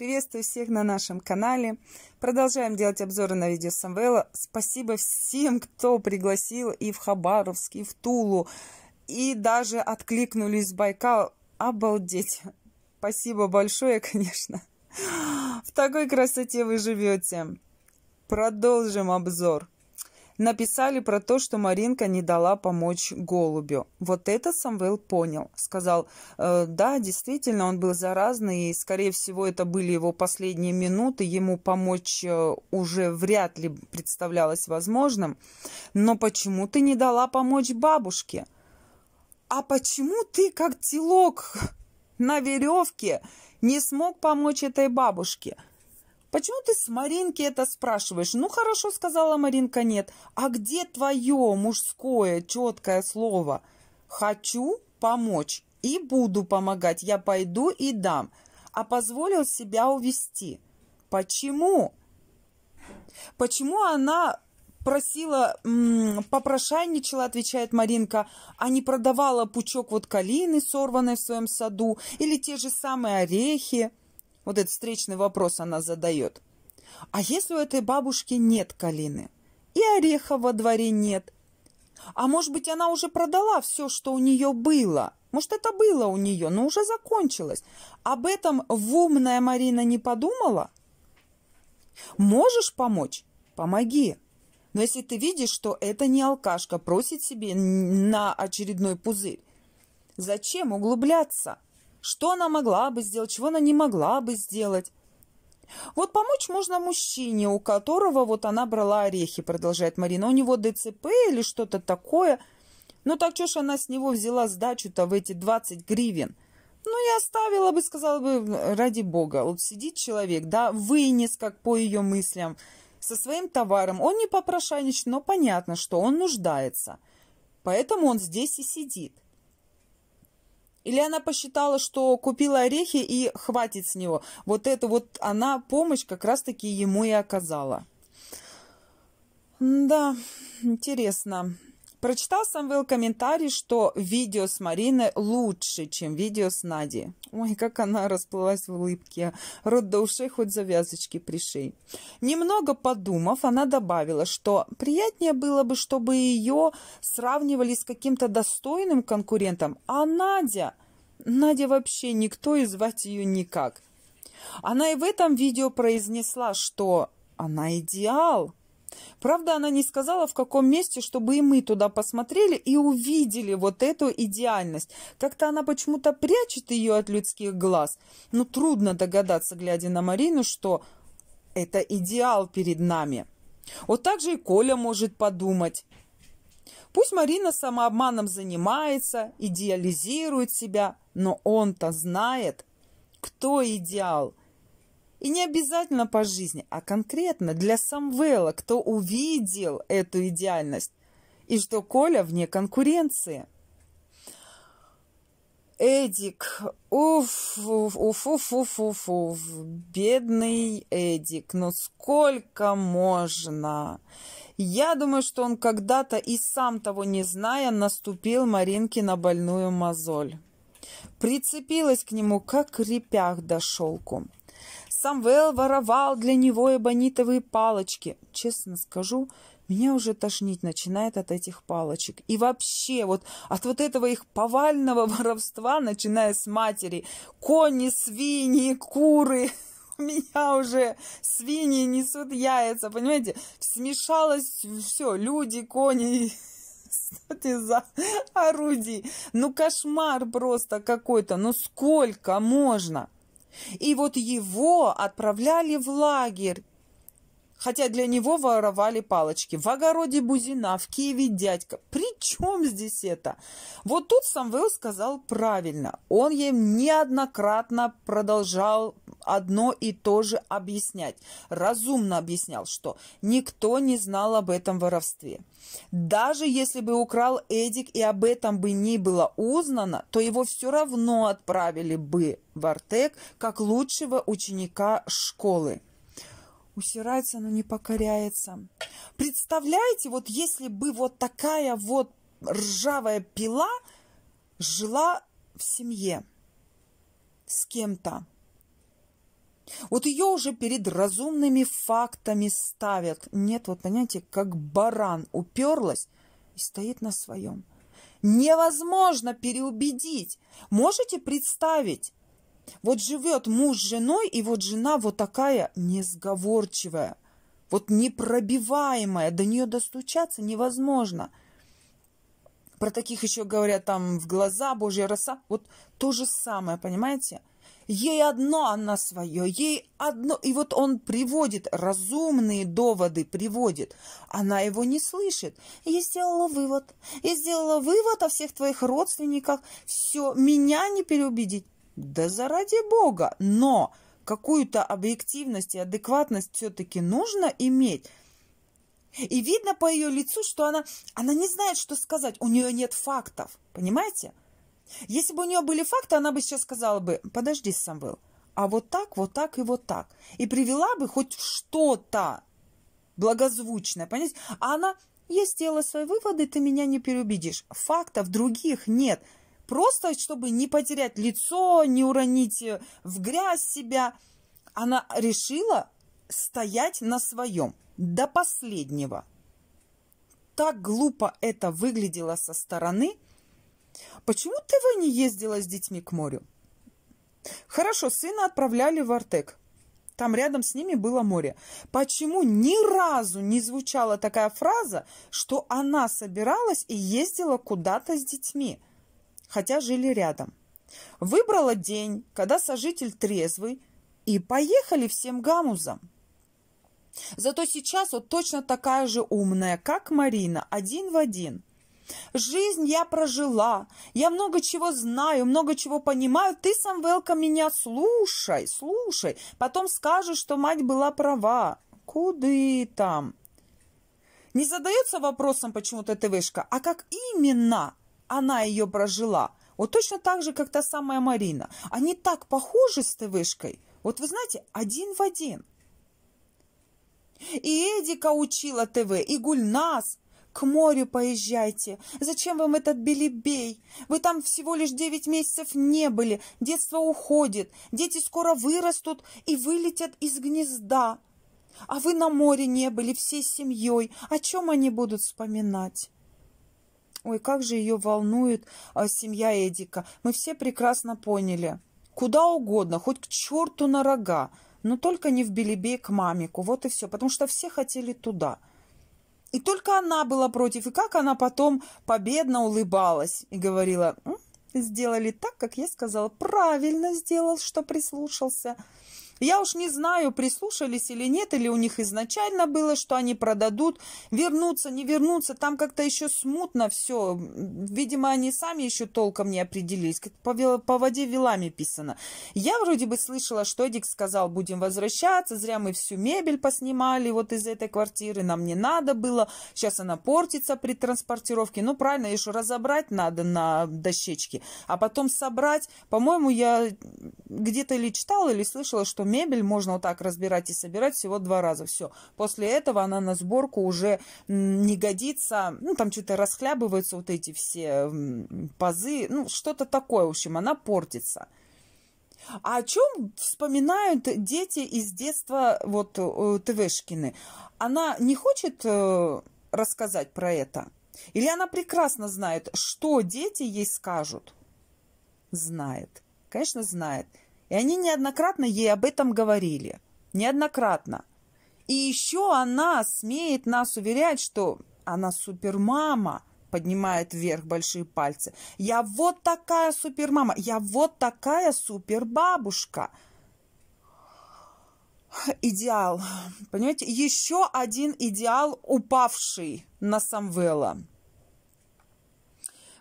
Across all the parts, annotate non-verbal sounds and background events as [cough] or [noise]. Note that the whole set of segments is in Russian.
Приветствую всех на нашем канале. Продолжаем делать обзоры на видео Самвела. Спасибо всем, кто пригласил и в Хабаровск, и в Тулу, и даже откликнулись с Байкал. Обалдеть! Спасибо большое, [laughs] конечно. В такой красоте вы живете. Продолжим обзор. Написали про то, что Маринка не дала помочь голубю. Вот это Самвел понял. Сказал, э, да, действительно, он был заразный, и, скорее всего, это были его последние минуты, ему помочь э, уже вряд ли представлялось возможным. Но почему ты не дала помочь бабушке? А почему ты, как телок [laughs] на веревке, не смог помочь этой бабушке? «Почему ты с Маринки это спрашиваешь?» «Ну, хорошо», — сказала Маринка, «нет». «А где твое мужское четкое слово?» «Хочу помочь и буду помогать. Я пойду и дам». А позволил себя увести. Почему? Почему она просила, попрошайничала, отвечает Маринка, а не продавала пучок вот калины, сорванной в своем саду, или те же самые орехи. Вот этот встречный вопрос она задает. А если у этой бабушки нет калины? И ореха во дворе нет. А может быть, она уже продала все, что у нее было? Может, это было у нее, но уже закончилось. Об этом в умная Марина не подумала? Можешь помочь? Помоги. Но если ты видишь, что это не алкашка, просит себе на очередной пузырь, зачем углубляться? Что она могла бы сделать, чего она не могла бы сделать. Вот помочь можно мужчине, у которого вот она брала орехи, продолжает Марина. У него ДЦП или что-то такое. Ну так что ж она с него взяла сдачу-то в эти 20 гривен? Ну я оставила бы, сказала бы, ради бога. Вот сидит человек, да, вынес, как по ее мыслям, со своим товаром. Он не попрошайничает, но понятно, что он нуждается. Поэтому он здесь и сидит. Или она посчитала, что купила орехи и хватит с него. Вот это вот она помощь как раз-таки ему и оказала. Да, интересно. Прочитал Самвел комментарий, что видео с Мариной лучше, чем видео с Надей. Ой, как она расплылась в улыбке. Рот до ушей хоть завязочки пришей. Немного подумав, она добавила, что приятнее было бы, чтобы ее сравнивали с каким-то достойным конкурентом. А Надя... Надя вообще никто и звать ее никак. Она и в этом видео произнесла, что она идеал – Правда, она не сказала, в каком месте, чтобы и мы туда посмотрели и увидели вот эту идеальность. Как-то она почему-то прячет ее от людских глаз. Но ну, трудно догадаться, глядя на Марину, что это идеал перед нами. Вот так же и Коля может подумать. Пусть Марина самообманом занимается, идеализирует себя, но он-то знает, кто идеал – и не обязательно по жизни, а конкретно для Самвела, кто увидел эту идеальность. И что Коля вне конкуренции. Эдик, уф, уф, уф, уф, уф, уф, бедный Эдик, ну сколько можно? Я думаю, что он когда-то и сам того не зная наступил Маринке на больную мозоль. Прицепилась к нему, как репях до шелку. Самвел воровал для него эбонитовые палочки. Честно скажу, меня уже тошнить начинает от этих палочек. И вообще, вот от вот этого их повального [laughs] воровства, начиная с матери, кони, свиньи, куры, [laughs] у меня уже свиньи несут яйца, понимаете? Смешалось все, люди, кони, что ты за орудий? Ну, кошмар просто какой-то, ну сколько можно? И вот его отправляли в лагерь, хотя для него воровали палочки. В огороде Бузина, в Киеве дядька. При чем здесь это? Вот тут Самвел сказал правильно. Он ей неоднократно продолжал одно и то же объяснять. Разумно объяснял, что никто не знал об этом воровстве. Даже если бы украл Эдик и об этом бы не было узнано, то его все равно отправили бы в Артек как лучшего ученика школы усирается, но не покоряется. Представляете, вот если бы вот такая вот ржавая пила жила в семье с кем-то. Вот ее уже перед разумными фактами ставят. Нет, вот понимаете, как баран уперлась и стоит на своем. Невозможно переубедить. Можете представить, вот живет муж с женой, и вот жена вот такая несговорчивая, вот непробиваемая, до нее достучаться невозможно. Про таких еще говорят там в глаза, божья роса. Вот то же самое, понимаете? Ей одно она свое, ей одно. И вот он приводит разумные доводы, приводит. Она его не слышит. И сделала вывод. и сделала вывод о всех твоих родственниках. Все, меня не переубедить. Да заради бога! Но какую-то объективность и адекватность все-таки нужно иметь. И видно по ее лицу, что она, она не знает, что сказать. У нее нет фактов, понимаете? Если бы у нее были факты, она бы сейчас сказала бы, подожди, Самвел, а вот так, вот так и вот так. И привела бы хоть что-то благозвучное, понимаете? А она, я сделала свои выводы, ты меня не переубедишь. Фактов других нет. Просто, чтобы не потерять лицо, не уронить э, в грязь себя. Она решила стоять на своем до последнего. Так глупо это выглядело со стороны. Почему ты вы не ездила с детьми к морю? Хорошо, сына отправляли в Артек. Там рядом с ними было море. Почему ни разу не звучала такая фраза, что она собиралась и ездила куда-то с детьми? хотя жили рядом. Выбрала день, когда сожитель трезвый, и поехали всем гамузом. Зато сейчас вот точно такая же умная, как Марина, один в один. Жизнь я прожила, я много чего знаю, много чего понимаю. Ты, Самвелка, меня слушай, слушай. Потом скажешь, что мать была права. Куды там? Не задается вопросом почему-то ТВшка, а как именно? она ее прожила. Вот точно так же, как та самая Марина. Они так похожи с ТВшкой. Вот вы знаете, один в один. И Эдика учила ТВ, и Гульнас. К морю поезжайте. Зачем вам этот белебей? Вы там всего лишь девять месяцев не были. Детство уходит. Дети скоро вырастут и вылетят из гнезда. А вы на море не были всей семьей. О чем они будут вспоминать? Ой, как же ее волнует а, семья Эдика. Мы все прекрасно поняли. Куда угодно, хоть к черту на рога, но только не в Белебей к мамику. Вот и все, потому что все хотели туда. И только она была против. И как она потом победно улыбалась и говорила, «Сделали так, как я сказала. Правильно сделал, что прислушался». Я уж не знаю, прислушались или нет, или у них изначально было, что они продадут, вернутся, не вернутся. Там как-то еще смутно все. Видимо, они сами еще толком не определились. Как по, по воде вилами писано. Я вроде бы слышала, что Эдик сказал, будем возвращаться, зря мы всю мебель поснимали вот из этой квартиры, нам не надо было, сейчас она портится при транспортировке. Ну, правильно, еще разобрать надо на дощечке, а потом собрать. По-моему, я где-то или читала, или слышала, что мебель можно вот так разбирать и собирать всего два раза. Все. После этого она на сборку уже не годится. Ну, там что-то расхлябываются вот эти все пазы. Ну, что-то такое, в общем, она портится. А о чем вспоминают дети из детства вот э, ТВшкины? Она не хочет э, рассказать про это? Или она прекрасно знает, что дети ей скажут? Знает. Конечно, знает. И они неоднократно ей об этом говорили. Неоднократно. И еще она смеет нас уверять, что она супермама, поднимает вверх большие пальцы. Я вот такая супермама, я вот такая супербабушка. Идеал. Понимаете, еще один идеал, упавший на Самвела.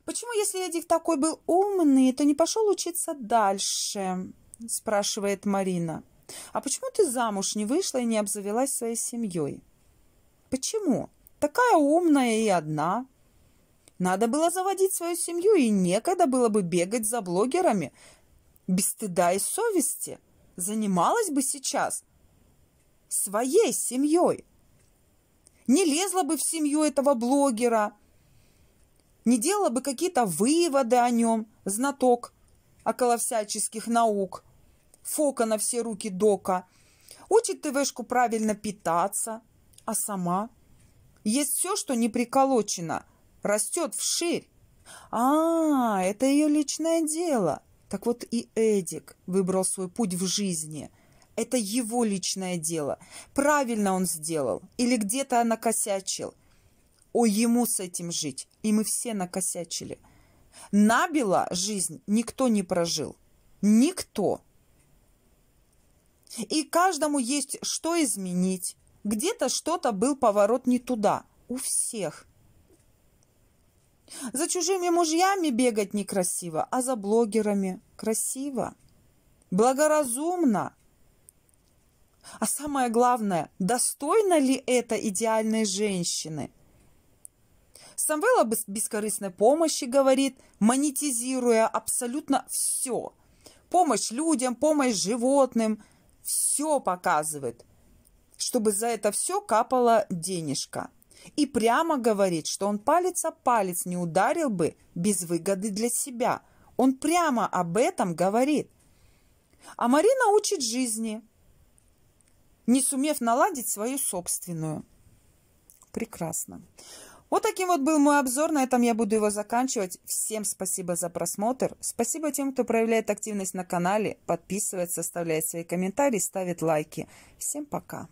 Почему, если Эдик такой был умный, то не пошел учиться дальше? – спрашивает Марина. «А почему ты замуж не вышла и не обзавелась своей семьей?» «Почему? Такая умная и одна». «Надо было заводить свою семью, и некогда было бы бегать за блогерами. Без стыда и совести. Занималась бы сейчас своей семьей. Не лезла бы в семью этого блогера, не делала бы какие-то выводы о нем, знаток околовсяческих наук. Фока на все руки Дока. Учит ТВшку правильно питаться. А сама? Есть все, что не приколочено. Растет вширь. А, это ее личное дело. Так вот и Эдик выбрал свой путь в жизни. Это его личное дело. Правильно он сделал. Или где-то накосячил. О, ему с этим жить. И мы все накосячили. Набила жизнь никто не прожил. Никто. И каждому есть что изменить. Где-то что-то был поворот не туда. У всех. За чужими мужьями бегать некрасиво, а за блогерами красиво. Благоразумно. А самое главное, достойно ли это идеальной женщины? Самвел об бескорыстной помощи говорит, монетизируя абсолютно все. Помощь людям, помощь животным – все показывает, чтобы за это все капала денежка. И прямо говорит, что он палец о палец не ударил бы без выгоды для себя. Он прямо об этом говорит. А Марина учит жизни, не сумев наладить свою собственную. Прекрасно. Вот таким вот был мой обзор. На этом я буду его заканчивать. Всем спасибо за просмотр. Спасибо тем, кто проявляет активность на канале, подписывается, оставляет свои комментарии, ставит лайки. Всем пока.